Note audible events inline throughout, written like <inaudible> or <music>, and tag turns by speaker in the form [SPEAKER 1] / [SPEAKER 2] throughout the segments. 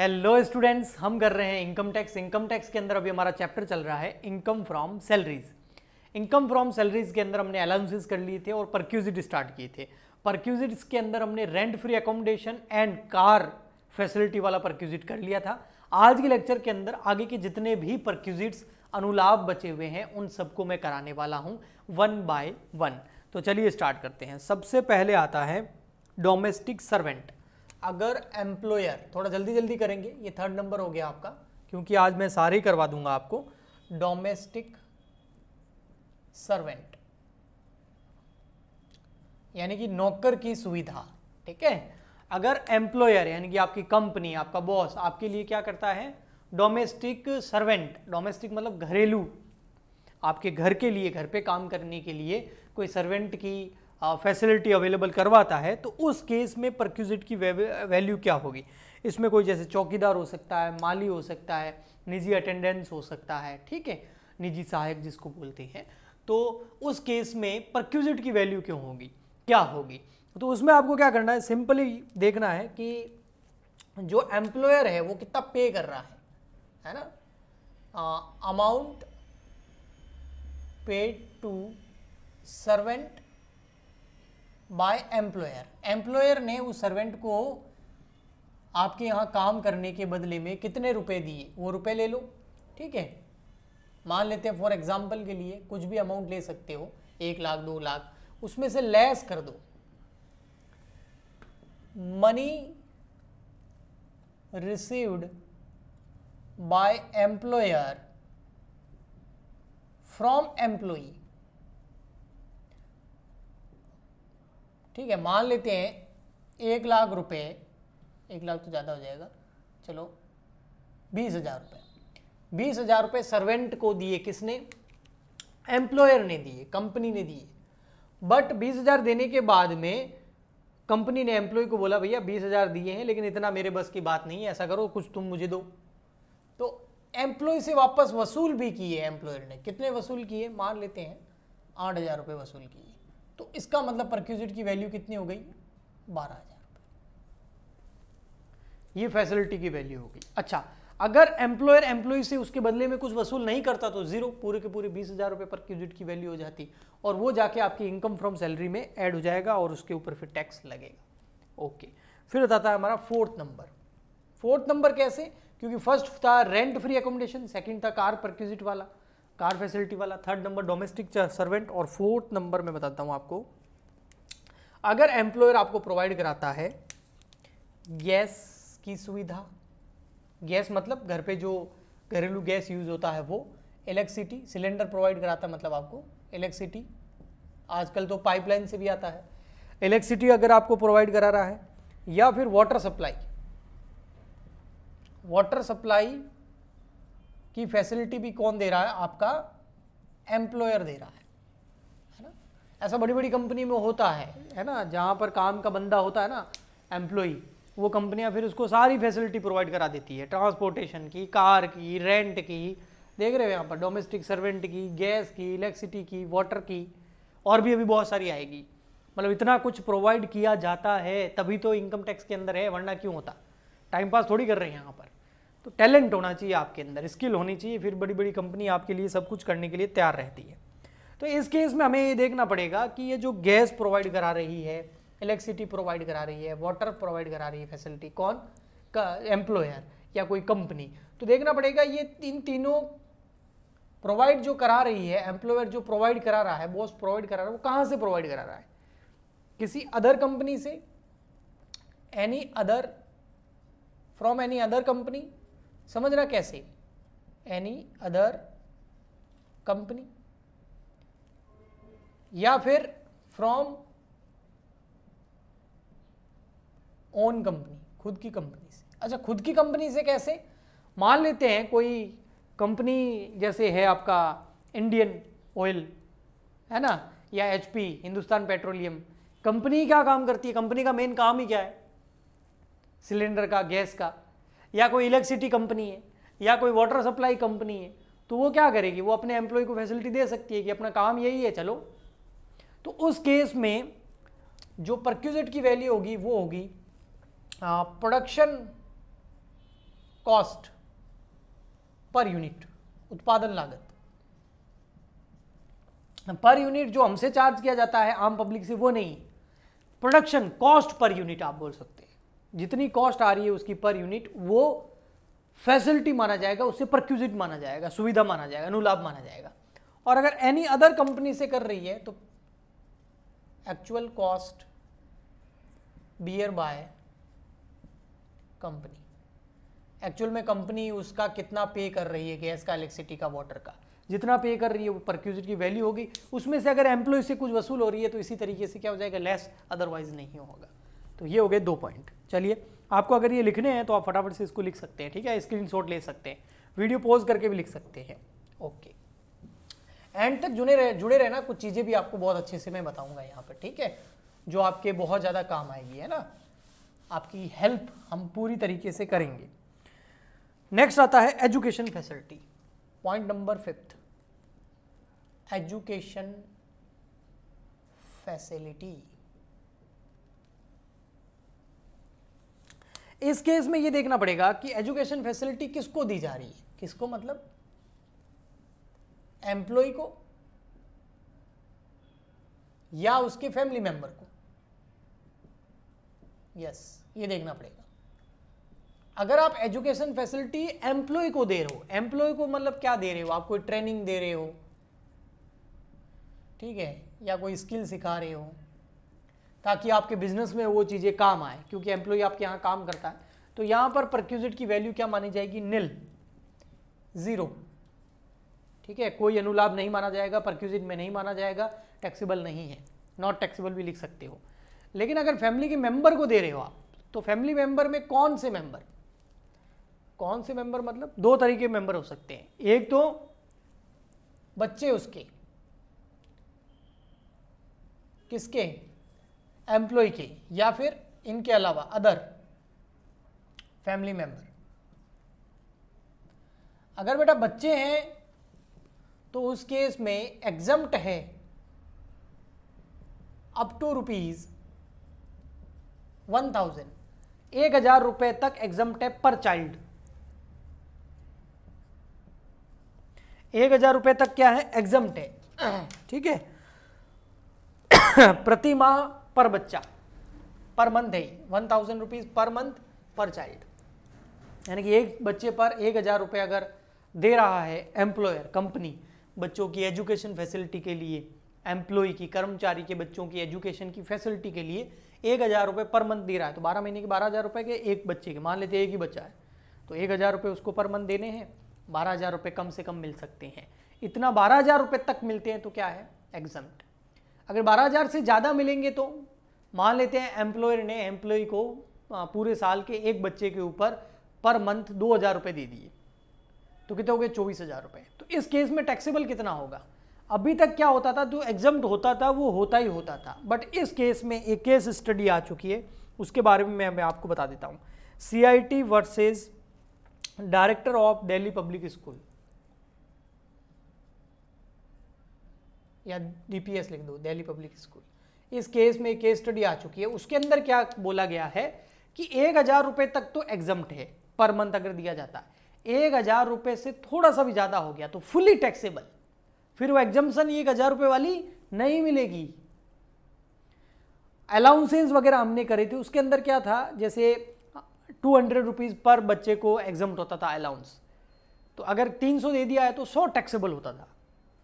[SPEAKER 1] hello students हम कर रहे हैं इनकम टैक्स इनकम टैक्स के अंदर अभी हमारा चैप्टर चल रहा है income from salaries income from salaries के अंदर हमने अलाउंसेस कर लिए थे और परक्यूजिट स्टार्ट किए थे परक्यूजिट्स के अंदर हमने rent free accommodation and car facility वाला परक्यूजिट कर लिया था आज के लेक्चर के अंदर आगे के जितने भी परक्यूजिट्स अनुलाभ बचे हुए हैं उन सबको मैं कराने वाला हूँ वन बाय वन तो चलिए स्टार्ट करते हैं सबसे पहले आता है डोमेस्टिक सर्वेंट अगर एम्प्लॉयर थोड़ा जल्दी जल्दी करेंगे ये थर्ड नंबर हो गया आपका क्योंकि आज मैं सारे ही करवा दूंगा आपको डोमेस्टिक सर्वेंट यानी कि नौकर की सुविधा ठीक है अगर एम्प्लॉयर यानी कि आपकी कंपनी आपका बॉस आपके लिए क्या करता है डोमेस्टिक सर्वेंट डोमेस्टिक मतलब घरेलू आपके घर के लिए घर पे काम करने के लिए कोई सर्वेंट की फैसिलिटी अवेलेबल करवाता है तो उस केस में परक्यूजिट की वैल्यू क्या होगी इसमें कोई जैसे चौकीदार हो सकता है माली हो सकता है निजी अटेंडेंस हो सकता है ठीक है निजी सहायक जिसको बोलते हैं तो उस केस में परक्यूजिट की वैल्यू क्यों होगी क्या होगी तो उसमें आपको क्या करना है सिंपली देखना है कि जो एम्प्लॉयर है वो कितना पे कर रहा है है ना amount paid to servant by employer employer ने उस सर्वेंट को आपके यहाँ काम करने के बदले में कितने रुपए दिए वो रुपए ले लो ठीक है मान लेते हैं फॉर एग्जाम्पल के लिए कुछ भी अमाउंट ले सकते हो एक लाख दो लाख उसमें से लेस कर दो money received by employer from employee ठीक है मान लेते हैं एक लाख रुपए एक लाख तो ज़्यादा हो जाएगा चलो बीस हज़ार रुपये बीस हज़ार रुपये सर्वेंट को दिए किसने एम्प्लॉयर ने दिए कंपनी ने दिए बट बीस हज़ार देने के बाद में कंपनी ने एम्प्लॉय को बोला भैया बीस हज़ार दिए हैं लेकिन इतना मेरे बस की बात नहीं है ऐसा करो कुछ तुम मुझे दो तो एम्प्लॉय से वापस वसूल भी किए एम्प्लॉयर ने कितने वसूल किए मान लेते हैं आठ हज़ार रुपये वसूल किए तो इसका मतलब परक्यूजिट की वैल्यू कितनी हो गई बारह हज़ार ये फैसिलिटी की वैल्यू हो गई अच्छा अगर एम्प्लॉयर एम्प्लॉय से उसके बदले में कुछ वसूल नहीं करता तो जीरो पूरे के पूरे बीस हज़ार रुपये पर क्यूजिट की वैल्यू हो जाती और वो जाके आपकी इनकम फ्रॉम सैलरी में ऐड हो जाएगा और उसके ऊपर फिर टैक्स लगेगा ओके फिर बताता है हमारा फोर्थ नंबर फोर्थ नंबर कैसे क्योंकि फर्स्ट था रेंट फ्री एकोमोडेशन सेकेंड था कार परक्यूजिट वाला कार फैसिलिटी वाला थर्ड नंबर डोमेस्टिक सर्वेंट और फोर्थ नंबर में बताता हूँ आपको अगर एम्प्लॉयर आपको प्रोवाइड कराता है गैस की सुविधा गैस मतलब घर पे जो घरेलू गैस यूज़ होता है वो इलेक्ट्रिसिटी सिलेंडर प्रोवाइड कराता है मतलब आपको इलेक्ट्रिसिटी आजकल तो पाइपलाइन से भी आता है इलेक्ट्रिसिटी अगर आपको प्रोवाइड करा रहा है या फिर वाटर सप्लाई वाटर सप्लाई की फैसिलिटी भी कौन दे रहा है आपका एम्प्लॉयर दे रहा है है ना ऐसा बड़ी बड़ी कंपनी में होता है है ना जहाँ पर काम का बंदा होता है ना एम्प्लॉई वो कंपनियाँ फिर उसको सारी फैसिलिटी प्रोवाइड करा देती है ट्रांसपोर्टेशन की कार की रेंट की देख रहे हो यहाँ पर डोमेस्टिक सर्वेंट की गैस की इलेक्ट्रिसिटी की वाटर की और भी अभी बहुत सारी आएगी मतलब इतना कुछ प्रोवाइड किया जाता है तभी तो इनकम टैक्स के अंदर है वरना क्यों होता टाइम पास थोड़ी कर रहे हैं यहाँ पर तो टैलेंट होना चाहिए आपके अंदर स्किल होनी चाहिए फिर बड़ी बड़ी कंपनी आपके लिए सब कुछ करने के लिए तैयार रहती है तो इस केस में हमें ये देखना पड़ेगा कि ये जो गैस प्रोवाइड करा रही है इलेक्ट्रिसिटी प्रोवाइड करा रही है वाटर प्रोवाइड करा रही है फैसिलिटी कौन का एम्प्लॉयर या कोई कंपनी तो देखना पड़ेगा ये इन तीनों प्रोवाइड जो करा रही है एम्प्लॉयर जो प्रोवाइड करा रहा है बॉस प्रोवाइड करा रहा है वो कहाँ से प्रोवाइड करा रहा है किसी अदर कंपनी से any other from any other company समझना कैसे एनी अदर कंपनी या फिर फ्रॉम ओन कंपनी खुद की कंपनी से अच्छा खुद की कंपनी से कैसे मान लेते हैं कोई कंपनी जैसे है आपका इंडियन ऑयल है ना या एचपी हिंदुस्तान पेट्रोलियम कंपनी क्या काम करती है कंपनी का मेन काम ही क्या है सिलेंडर का गैस का या कोई इलेक्ट्रिसिटी कंपनी है या कोई वाटर सप्लाई कंपनी है तो वो क्या करेगी वो अपने एम्प्लॉय को फैसिलिटी दे सकती है कि अपना काम यही है चलो तो उस केस में जो परक्यूजेट की वैल्यू होगी वो होगी प्रोडक्शन कॉस्ट पर यूनिट उत्पादन लागत पर यूनिट जो हमसे चार्ज किया जाता है आम पब्लिक से वो नहीं प्रोडक्शन कॉस्ट पर यूनिट आप बोल सकते हैं जितनी कॉस्ट आ रही है उसकी पर यूनिट वो फैसिलिटी माना जाएगा उसे प्रक्यूजिट माना जाएगा सुविधा माना जाएगा अनुलाभ माना जाएगा और अगर एनी अदर कंपनी से कर रही है तो actual cost bear by company actual में कंपनी उसका कितना पे कर रही है गैस का इलेक्ट्रिसिटी का वाटर का जितना पे कर रही है वो परक्यूजिट की वैल्यू होगी उसमें से अगर एम्प्लॉय से कुछ वसूल हो रही है तो इसी तरीके से क्या हो जाएगा लेस अदरवाइज नहीं होगा तो ये हो गए दो पॉइंट चलिए आपको अगर ये लिखने हैं तो आप फटाफट से इसको लिख सकते हैं ठीक है स्क्रीन ले सकते हैं वीडियो पॉज करके भी लिख सकते हैं ओके एंड तक जुड़े रह, जुड़े रहना कुछ चीज़ें भी आपको बहुत अच्छे से मैं बताऊंगा यहाँ पर ठीक है जो आपके बहुत ज़्यादा काम आएगी है ना आपकी हेल्प हम पूरी तरीके से करेंगे नेक्स्ट आता है education facility point number fifth education facility इस केस में ये देखना पड़ेगा कि एजुकेशन फैसिलिटी किसको दी जा रही है किसको मतलब एम्प्लॉय को या उसके फैमिली मेंबर को यस yes, ये देखना पड़ेगा अगर आप एजुकेशन फैसिलिटी एम्प्लॉय को दे रहे हो एम्प्लॉय को मतलब क्या दे रहे हो आप कोई ट्रेनिंग दे रहे हो ठीक है या कोई स्किल सिखा रहे हो ताकि आपके बिजनेस में वो चीज़ें काम आए क्योंकि एम्प्लॉय आपके यहाँ काम करता है तो यहाँ पर प्रक्यूजिट की वैल्यू क्या मानी जाएगी निल ज़ीरो ठीक है कोई अनुलाभ नहीं माना जाएगा परक्यूजिट में नहीं माना जाएगा टैक्सीबल नहीं है नॉट टैक्सीबल भी लिख सकते हो लेकिन अगर फैमिली के मेंबर को दे रहे हो आप तो फैमिली मेंबर में कौन से मेंबर कौन से मेंबर मतलब दो तरीके मेंबर हो सकते हैं एक तो बच्चे उसके किसके हैं एम्प्लॉय के या फिर इनके अलावा अदर फैमिली मेंबर अगर बेटा बच्चे हैं तो उस केस में एग्जम्प्ट है up to rupees one thousand एक हजार रुपए तक एग्जम्प्ट है पर चाइल्ड एक हजार रुपये तक क्या है एग्जम्प्ट है <clears throat> ठीक है <clears throat> प्रति माह पर बच्चा पर मंथ है one thousand rupees per month per child यानी कि एक बच्चे पर एक हज़ार रुपये अगर दे रहा है एम्प्लॉयर कंपनी बच्चों की एजुकेशन फैसिलिटी के लिए एम्प्लॉय की कर्मचारी के बच्चों की एजुकेशन की फैसिलिटी के लिए एक हज़ार रुपये पर मंथ दे रहा है तो बारह महीने के बारह हज़ार रुपये के एक बच्चे के मान लेते हैं एक ही बच्चा है तो एक हज़ार रुपये उसको पर मंथ देने हैं बारह हज़ार रुपये कम से कम मिल सकते हैं इतना बारह हज़ार रुपये तक मिलते हैं तो क्या है एग्जम्प्ट अगर 12000 से ज़्यादा मिलेंगे तो मान लेते हैं एम्प्लॉयर ने एम्प्लॉय को पूरे साल के एक बच्चे के ऊपर पर मंथ दो हज़ार रुपये दे दिए तो कितने हो गए चौबीस हज़ार रुपये तो इस केस में टैक्सेबल कितना होगा अभी तक क्या होता था जो एग्जाम होता था वो होता ही होता था बट इस केस में एक केस स्टडी आ चुकी है उसके बारे में मैं, आपको बता देता हूँ C I T versus director of Delhi public school या डीपीएस लिख दो दिल्ली पब्लिक स्कूल इस केस में केस स्टडी आ चुकी है उसके अंदर क्या बोला गया है कि एक हज़ार रुपये तक तो एग्जम्प्ट है पर मंथ अगर दिया जाता है एक हज़ार रुपये से थोड़ा सा भी ज़्यादा हो गया तो फुली टैक्सेबल फिर वो एग्जम्पन एक हज़ार रुपये वाली नहीं मिलेगी अलाउंसेंस वगैरह हमने करे थे उसके अंदर क्या था जैसे टू हंड्रेड रुपीज़ पर बच्चे को एग्जाम होता था अलाउंस तो अगर तीन सौ दे दिया है तो सौ टैक्सेबल होता था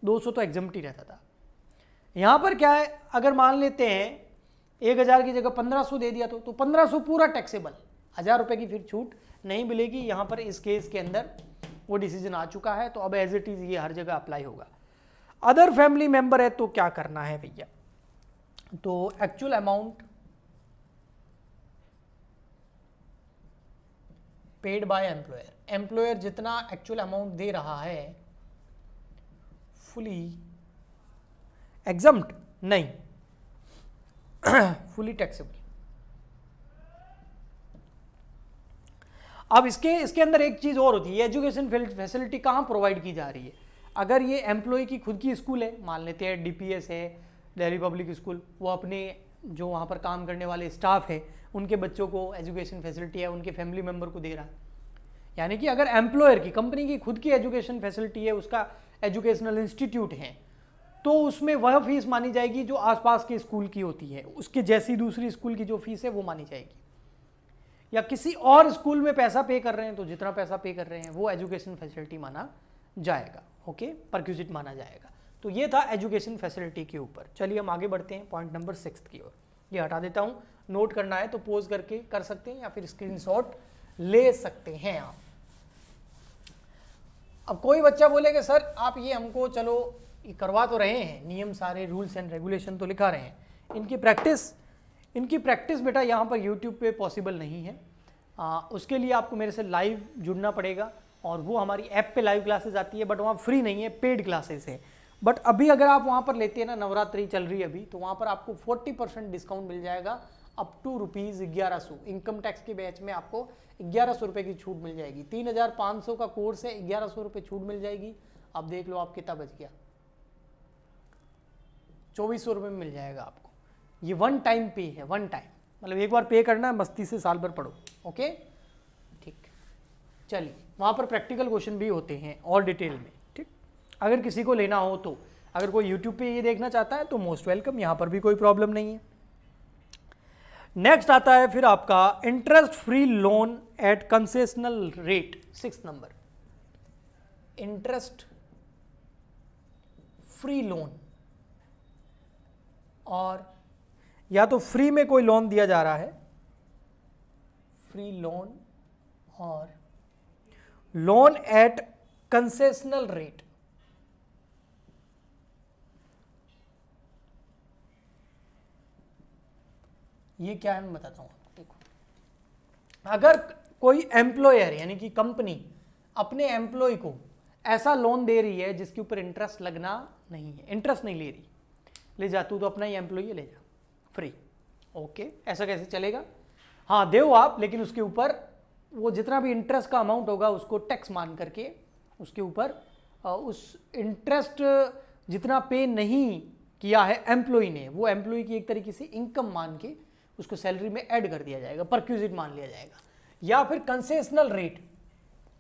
[SPEAKER 1] दो सौ तो एग्जाम ही रहता था यहाँ पर क्या है अगर मान लेते हैं एक हज़ार की जगह पंद्रह सौ दे दिया तो तो पंद्रह सौ पूरा टैक्सेबल हज़ार रुपये की फिर छूट नहीं मिलेगी यहाँ पर इस केस के अंदर वो डिसीजन आ चुका है तो अब एज इट इज़ ये हर जगह अप्लाई होगा अदर फैमिली मेम्बर है तो क्या करना है भैया तो actual amount paid by employer employer जितना एक्चुअल अमाउंट दे रहा है फुली एग्जाम नहीं फुली <clears throat> टैक्सेबल अब इसके इसके अंदर एक चीज़ और होती है एजुकेशन फैसिलिटी कहाँ प्रोवाइड की जा रही है अगर ये एम्प्लॉय की खुद की स्कूल है मान लेते हैं डीपीएस है दिल्ली पब्लिक स्कूल वो अपने जो वहाँ पर काम करने वाले स्टाफ है उनके बच्चों को एजुकेशन फैसिलिटी है उनके फैमिली मेम्बर को दे रहा है यानी कि अगर एम्प्लॉयर की कंपनी की खुद की एजुकेशन फैसिलिटी है उसका एजुकेशनल इंस्टीट्यूट है तो उसमें वह फीस मानी जाएगी जो आसपास के स्कूल की होती है उसके जैसी दूसरी स्कूल की जो फीस है वो मानी जाएगी या किसी और स्कूल में पैसा पे कर रहे हैं तो जितना पैसा पे कर रहे हैं वो एजुकेशन फैसिलिटी माना जाएगा ओके परक्यूजिट माना जाएगा तो ये था एजुकेशन फैसिलिटी के ऊपर चलिए हम आगे बढ़ते हैं पॉइंट नंबर सिक्स की ओर ये हटा देता हूँ नोट करना है तो पोज करके कर सकते हैं या फिर स्क्रीन ले सकते हैं आप अब कोई बच्चा बोले कि सर आप ये हमको चलो ये करवा तो रहे हैं नियम सारे रूल्स एंड रेगुलेशन तो लिखा रहे हैं इनकी प्रैक्टिस इनकी प्रैक्टिस बेटा यहाँ पर यूट्यूब पे पॉसिबल नहीं है आ, उसके लिए आपको मेरे से लाइव जुड़ना पड़ेगा और वो हमारी ऐप पे लाइव क्लासेस आती है बट वहाँ फ्री नहीं है पेड क्लासेस है बट अभी अगर आप वहाँ पर लेते हैं ना नवरात्रि चल रही है अभी तो वहाँ पर आपको फोर्टी परसेंट डिस्काउंट मिल जाएगा अप टू रुपीज़ ग्यारह सौ इनकम टैक्स के बैच में आपको ग्यारह सौ रुपये की छूट मिल जाएगी तीन हज़ार पाँच सौ का कोर्स है ग्यारह सौ रुपये छूट मिल जाएगी अब देख लो आप कितना बच गया चौबीस सौ रुपये में मिल जाएगा आपको ये वन टाइम पे है वन टाइम मतलब एक बार पे करना है मस्ती से साल भर पढ़ो ओके ठीक चलिए वहाँ पर प्रैक्टिकल क्वेश्चन भी होते हैं और डिटेल में ठीक अगर किसी को लेना हो तो अगर कोई यूट्यूब पे ये देखना चाहता है तो मोस्ट वेलकम यहाँ पर भी कोई प्रॉब्लम नहीं है नेक्स्ट आता है फिर आपका interest free loan at concessional rate six number interest free loan और या तो फ्री में कोई लोन दिया जा रहा है फ्री लोन और लोन एट कंसेशनल रेट ये क्या है मैं बताता हूं आपको देखो अगर कोई एम्प्लॉयर यानी कि कंपनी अपने एम्प्लॉय को ऐसा लोन दे रही है जिसके ऊपर इंटरेस्ट लगना नहीं है इंटरेस्ट नहीं ले रही ले जा तू तो अपना ही एम्प्लॉई ले जा फ्री ओके ऐसा कैसे चलेगा हाँ दे आप लेकिन उसके ऊपर वो जितना भी इंटरेस्ट का अमाउंट होगा उसको टैक्स मान करके उसके ऊपर उस इंटरेस्ट जितना पे नहीं किया है एम्प्लॉय ने वो एम्प्लॉय की एक तरीके से इनकम मान के उसको सैलरी में ऐड कर दिया जाएगा परक्यूजिट मान लिया जाएगा या फिर कंसेशनल रेट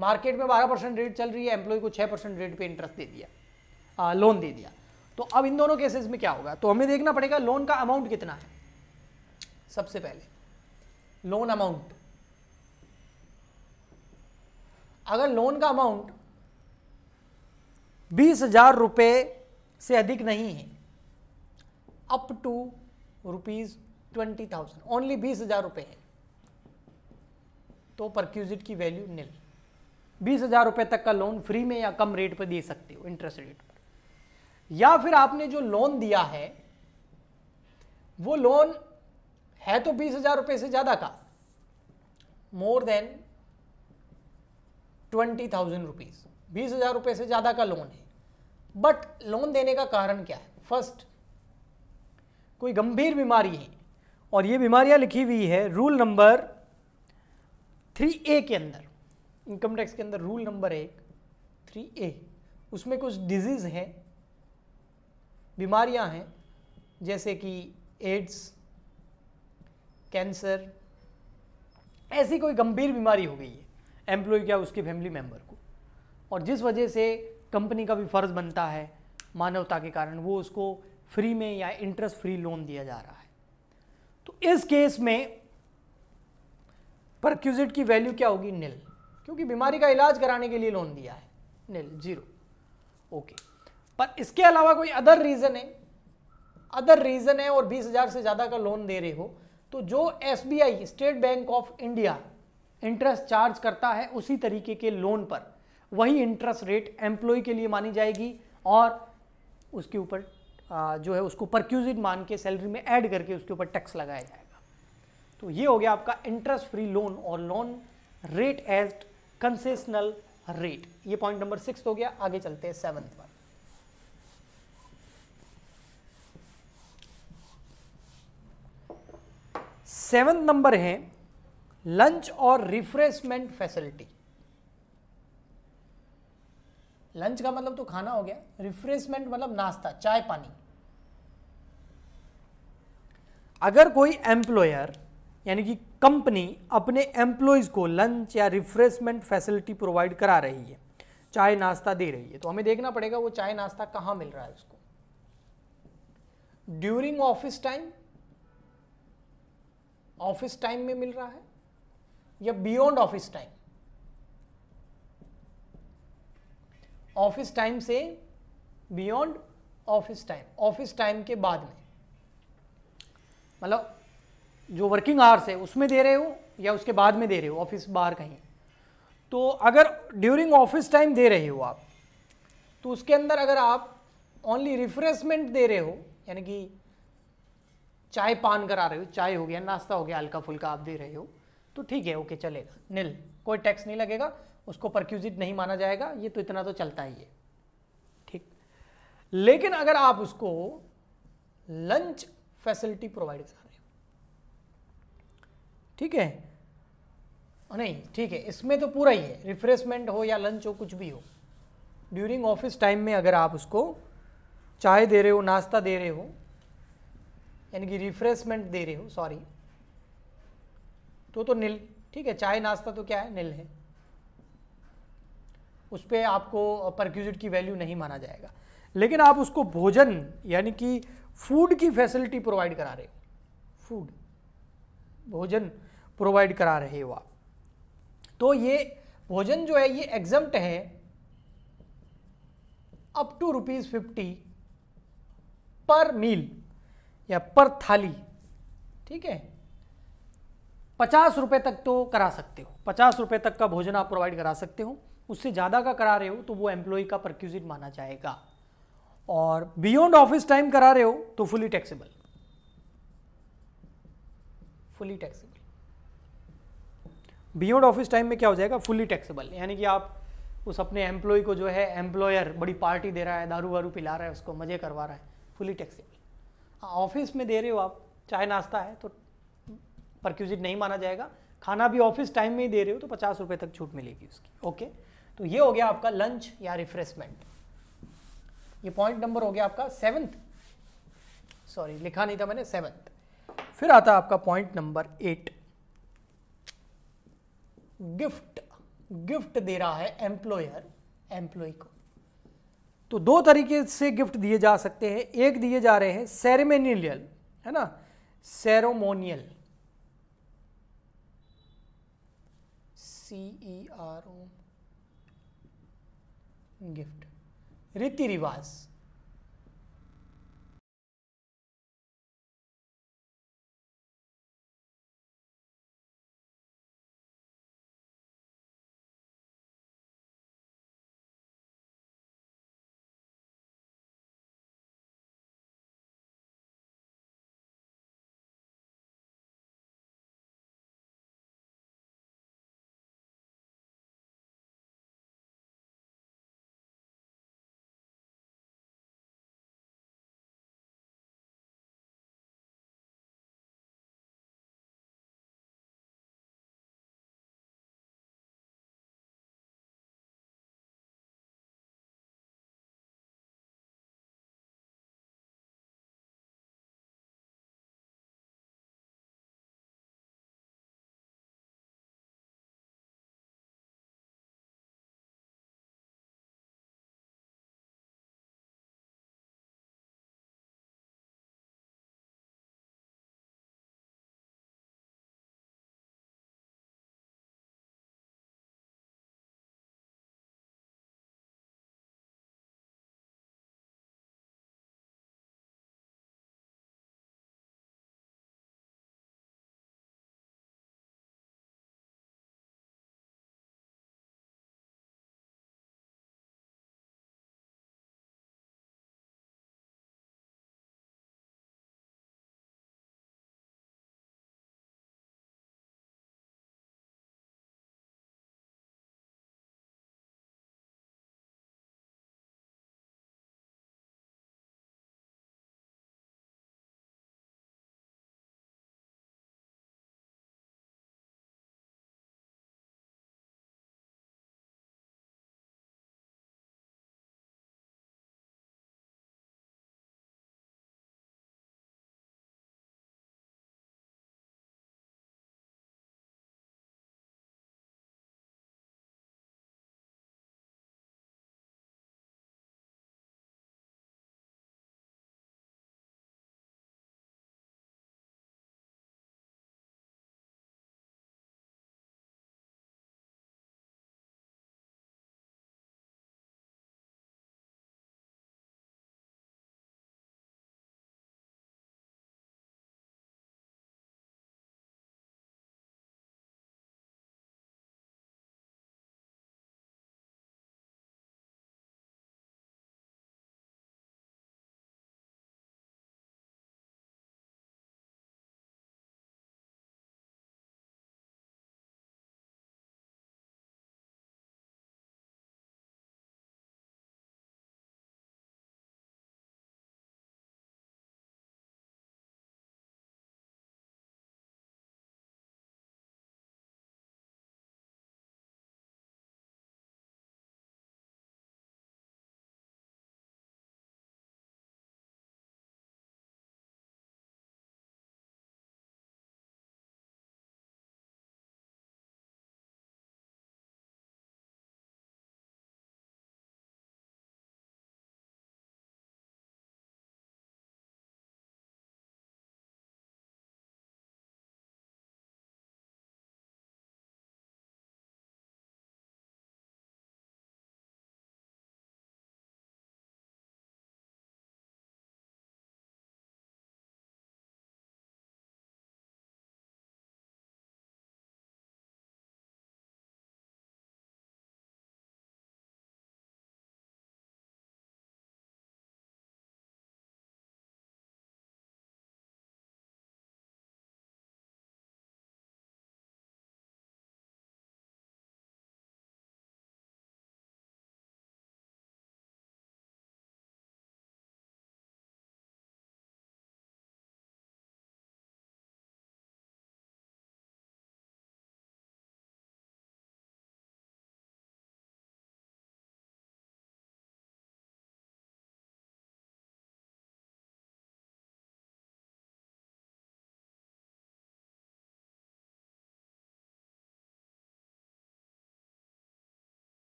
[SPEAKER 1] मार्केट में 12 परसेंट रेट चल रही है एम्प्लॉय को 6 परसेंट रेट पे इंटरेस्ट दे दिया आ, लोन दे दिया तो अब इन दोनों केसेस में क्या होगा तो हमें देखना पड़ेगा लोन का अमाउंट कितना है सबसे पहले लोन अमाउंट अगर लोन का अमाउंट बीस हजार रुपये से अधिक नहीं है up to rupees twenty thousand only बीस हजार रुपये है तो परक्यूजिट की वैल्यू निल बीस हजार रुपये तक का लोन फ्री में या कम रेट पर दे सकते हो इंटरेस्ट रेट या फिर आपने जो लोन दिया है वो लोन है तो बीस हजार रुपये से ज़्यादा का more than twenty thousand rupees बीस हजार रुपये से ज़्यादा का लोन है बट लोन देने का कारण क्या है फर्स्ट कोई गंभीर बीमारी है और ये बीमारियां लिखी हुई है रूल नंबर थ्री ए के अंदर इनकम टैक्स के अंदर रूल नंबर एक थ्री ए उसमें कुछ डिजीज़ है बीमारियां हैं जैसे कि एड्स कैंसर ऐसी कोई गंभीर बीमारी हो गई है एम्प्लॉय या उसके फैमिली मेम्बर को और जिस वजह से कंपनी का भी फ़र्ज़ बनता है मानवता के कारण वो उसको फ्री में या इंटरेस्ट फ्री लोन दिया जा रहा है तो इस केस में परक्यूजिट की वैल्यू क्या होगी निल क्योंकि बीमारी का इलाज कराने के लिए लोन दिया है निल जीरो ओके पर इसके अलावा कोई अदर रीज़न है अदर रीज़न है और बीस हज़ार से ज़्यादा का लोन दे रहे हो तो जो as State Bank of India interest charge करता है उसी तरीके के लोन पर वही इंटरेस्ट रेट एम्प्लॉय के लिए मानी जाएगी और उसके ऊपर जो है उसको परक्यूजिट मान के सैलरी में ऐड करके उसके ऊपर टैक्स लगाया जाएगा तो ये हो गया आपका इंटरेस्ट फ्री लोन और loan rate as concessional rate ये पॉइंट नंबर सिक्स हो गया आगे चलते हैं सेवन्थ पर सेवेंथ नंबर है लंच और रिफ्रेशमेंट फैसिलिटी लंच का मतलब तो खाना हो गया रिफ्रेशमेंट मतलब नाश्ता चाय पानी अगर कोई एम्प्लॉयर यानी कि कंपनी अपने एम्प्लॉयज को लंच या रिफ्रेशमेंट फैसिलिटी प्रोवाइड करा रही है चाय नाश्ता दे रही है तो हमें देखना पड़ेगा वो चाय नाश्ता कहां मिल रहा है उसको during office time office time में मिल रहा है या beyond office time office time से beyond office time office time के बाद में मतलब जो वर्किंग आवर्स है उसमें दे रहे हो या उसके बाद में दे रहे हो ऑफिस बाहर कहीं तो अगर ड्यूरिंग ऑफिस टाइम दे रहे हो आप तो उसके अंदर अगर आप ओनली रिफ्रेशमेंट दे रहे हो यानी कि चाय पान करा रहे हो चाय हो गया नाश्ता हो गया हल्का फुल्का आप दे रहे हो तो ठीक है ओके चलेगा नील कोई टैक्स नहीं लगेगा उसको परक्यूजिट नहीं माना जाएगा ये तो इतना तो चलता ही है ठीक लेकिन अगर आप उसको लंच फैसिलिटी प्रोवाइड करा रहे हो ठीक है नहीं ठीक है इसमें तो पूरा ही है रिफ्रेशमेंट हो या लंच हो कुछ भी हो ड्यूरिंग ऑफिस टाइम में अगर आप उसको चाय दे रहे हो नाश्ता दे रहे हो यानी कि रिफ्रेशमेंट दे रहे हो सॉरी तो तो नील ठीक है चाय नाश्ता तो क्या है नील है उस पर आपको परक्यूजिट की वैल्यू नहीं माना जाएगा लेकिन आप उसको भोजन यानी कि फूड की फैसिलिटी प्रोवाइड करा रहे हो फूड भोजन प्रोवाइड करा रहे हो आप तो ये भोजन जो है ये एग्जम्प्ट है अप टू रुपीज़ फिफ्टी पर मील या पर थाली ठीक है पचास रुपए तक तो करा सकते हो पचास रुपए तक का भोजन आप प्रोवाइड करा सकते हो उससे ज़्यादा का करा रहे हो तो वो एम्प्लॉय का परक्यूजिट माना जाएगा और बियॉन्ड ऑफिस टाइम करा रहे हो तो fully taxable fully taxable beyond office time में क्या हो जाएगा फुली टैक्सेबल यानी कि आप उस अपने एम्प्लॉय को जो है एम्प्लॉयर बड़ी पार्टी दे रहा है दारू वारू पिला रहा है उसको मज़े करवा रहा है फुली टैक्सेबल ऑफिस हाँ, में दे रहे हो आप चाहे नाश्ता है तो परक्यूजिट नहीं माना जाएगा खाना भी ऑफिस टाइम में ही दे रहे हो तो पचास रुपये तक छूट मिलेगी उसकी ओके तो ये हो गया आपका लंच या रिफ्रेशमेंट ये पॉइंट नंबर हो गया आपका सेवन्थ सॉरी लिखा नहीं था मैंने सेवन्थ फिर आता आपका point number eight gift gift दे रहा है एम्प्लॉयर एम्प्लॉय को तो दो तरीके से गिफ्ट दिए जा सकते हैं एक दिए जा रहे हैं सेरेमोनियल है ना ceremonial C E R O gift रीति रिवाज